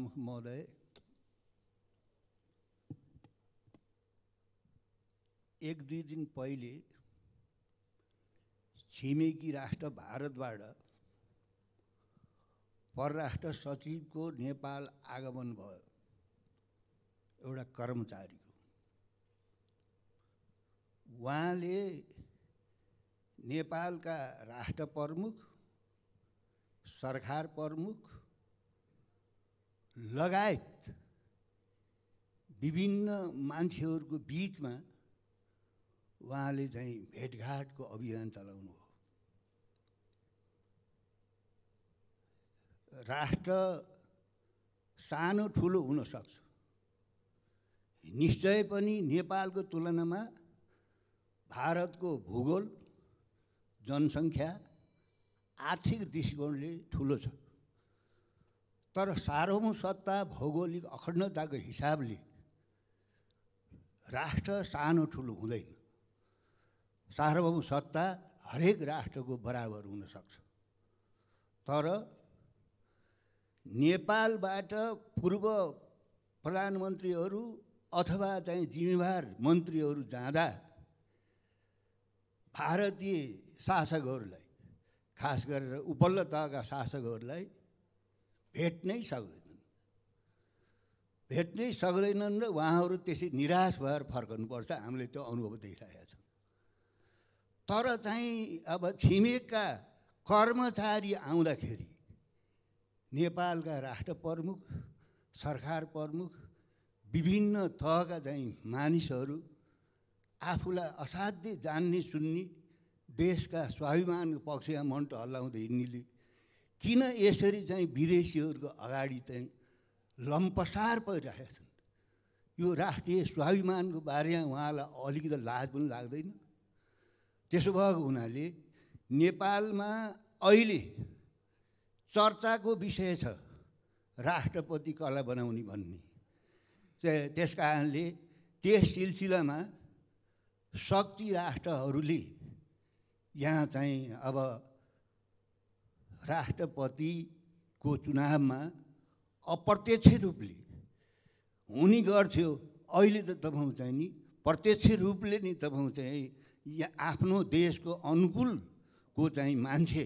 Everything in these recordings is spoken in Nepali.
एक दुई दिन पहिले छिमेकी राष्ट्र भारतबाट परराष्ट्र सचिवको नेपाल आगमन भयो एउटा कर्मचारीको उहाँले नेपालका राष्ट्र प्रमुख सरकार प्रमुख लगायत विभिन्न मान्छेहरूको बिचमा उहाँले चाहिँ भेटघाटको अभियान चलाउनु हो राष्ट्र सानो ठुलो हुनसक्छ निश्चय पनि नेपालको तुलनामा भारतको भूगोल जनसङ्ख्या आर्थिक दृष्टिकोणले ठुलो छ तर सार्वभौम सत्ता भौगोलिक अखण्डताको हिसाबले राष्ट्र सानो ठुलो हुँदैन सार्वभौम सत्ता हरेक राष्ट्रको बराबर हुनसक्छ तर नेपालबाट पूर्व प्रधानमन्त्रीहरू अथवा चाहिँ जिम्मेवार मन्त्रीहरू जाँदा भारतीय शासकहरूलाई खास गरेर उपल्लो तहका शासकहरूलाई भेट्नै सक्दैनन् भेट्नै सक्दैनन् र उहाँहरू त्यसै निराश भएर फर्कनुपर्छ हामीले त्यो अनुभव देखिरहेका छौँ तर चाहिँ अब छिमेकका कर्मचारी आउँदाखेरि नेपालका राष्ट्र प्रमुख सरकार प्रमुख विभिन्न तहका चाहिँ मानिसहरू आफूलाई असाध्यै जान्ने सुन्ने देशका स्वाभिमानको पक्षमा मन्ट हल्लाउँदै हिँड्नेले किन यसरी चाहिँ विदेशीहरूको अगाडि चाहिँ लम्पसार परिरहेका छन् यो राष्ट्रिय स्वाभिमानको बारेमा उहाँलाई अलिकति लाज पनि लाग्दैन त्यसो भएको हुनाले नेपालमा अहिले चर्चाको विषय छ राष्ट्रपति कला बनाउने भन्ने त्यस कारणले त्यस सिलसिलामा शक्ति राष्ट्रहरूले यहाँ चाहिँ अब राष्ट्रपतिको चुनावमा अप्रत्यक्ष रूपले हुने गर्थ्यो अहिले त तपाईँ चाहिँ नि प्रत्यक्ष रूपले नि तपाईँ चाहिँ या आफ्नो देशको अनुकूलको चाहिँ मान्छे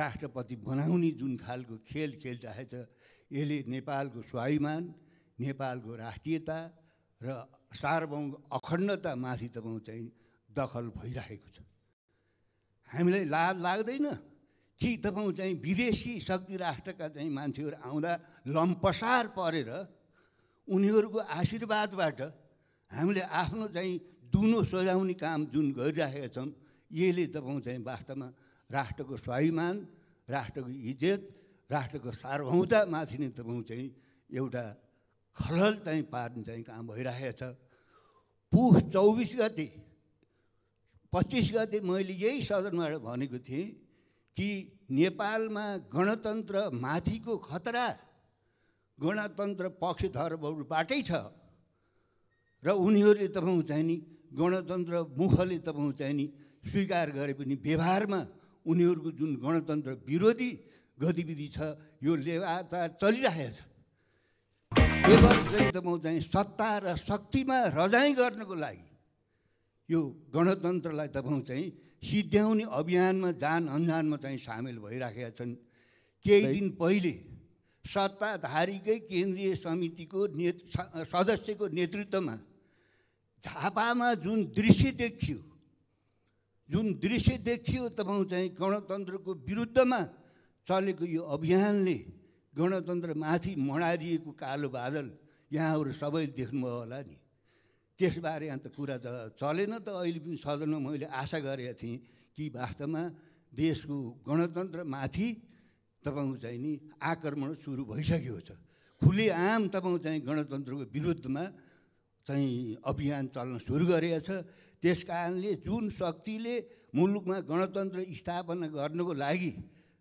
राष्ट्रपति बनाउने जुन खालको खेल खेलिरहेछ यसले नेपालको स्वाभिमान नेपालको राष्ट्रियता र सार्वभौम अखण्डतामाथि तपाईँ चाहिँ दखल भइरहेको छ हामीलाई लाज लाग्दैन कि तपाईँ चाहिँ विदेशी शक्ति राष्ट्रका चाहिँ मान्छेहरू आउँदा लम्पसार परेर उनीहरूको आशीर्वादबाट हामीले आफ्नो चाहिँ दुनो सजाउने काम जुन गरिरहेका छौँ यसले तपाईँ चाहिँ वास्तवमा राष्ट्रको स्वाभिमान राष्ट्रको इज्जत राष्ट्रको सार्वभौमतामाथि नै तपाईँ चाहिँ एउटा खलल चाहिँ पार्ने चाहिँ काम भइरहेको छ पुस चौबिस गते पच्चिस गते मैले यही सदनबाट भनेको थिएँ कि नेपालमा गणतन्त्र माथिको खतरा गणतन्त्र पक्षधरहरूबाटै छ र उनीहरूले तपाईँ चाहिँ नि गणतन्त्र मुखले तपाईँ चाहिँ नि स्वीकार गरे पनि व्यवहारमा उनीहरूको जुन गणतन्त्र विरोधी गतिविधि छ यो लगातार चलिरहेछ चाहिँ तपाईँ चाहिँ सत्ता र शक्तिमा रजाइ गर्नको लागि यो गणतन्त्रलाई तपाईँ चाहिँ सिद्ध्याउने अभियानमा जान अन्जानमा चाहिँ सामेल भइराखेका छन् केही दिन पहिले सत्ताधारीकै केन्द्रीय समितिको ने सदस्यको नेतृत्वमा झापामा जुन दृश्य देखियो जुन दृश्य देखियो तपाईँ चाहिँ गणतन्त्रको विरुद्धमा चलेको यो अभियानले गणतन्त्रमाथि मडारिएको कालो बादल यहाँहरू सबैले देख्नुभयो होला नि त्यसबारे अन्त कुरा त चलेन त अहिले पनि सदनमा मैले आशा गरेको थिएँ कि वास्तवमा देशको गणतन्त्रमाथि तपाईँको चाहिँ नि आक्रमण सुरु भइसकेको छ खुले आम तपाईँ चाहिँ गणतन्त्रको विरुद्धमा चाहिँ अभियान चल्न सुरु गरेको छ त्यस कारणले जुन शक्तिले मुलुकमा गणतन्त्र स्थापना गर्नुको लागि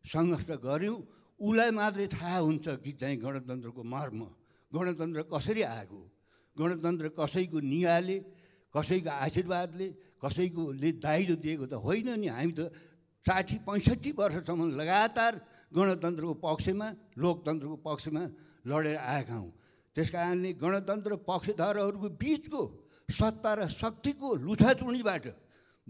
सङ्घर्ष गऱ्यौँ उसलाई मात्रै थाहा हुन्छ कि चाहिँ गणतन्त्रको मर्म गणतन्त्र कसरी आएको गणतन्त्र कसैको नियाले कसैको आशीर्वादले कसैकोले दाइजो दिएको त होइन नि हामी त साठी पैँसठी वर्षसम्म लगातार गणतन्त्रको पक्षमा लोकतन्त्रको पक्षमा लडेर आएका हौँ त्यस कारणले गणतन्त्र पक्षधरहरूको बिचको सत्ता र शक्तिको लुथाचुडीबाट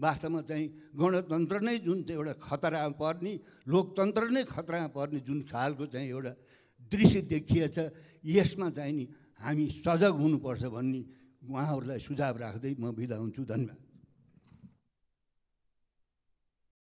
वास्तवमा चाहिँ गणतन्त्र नै जुन चाहिँ एउटा खतरामा पर्ने लोकतन्त्र नै खतरामा पर्ने जुन खालको चाहिँ एउटा दृश्य देखिएछ यसमा चाहिँ नि हामी सजग हुनुपर्छ भन्ने उहाँहरूलाई सुझाव राख्दै म बिदा हुन्छु धन्यवाद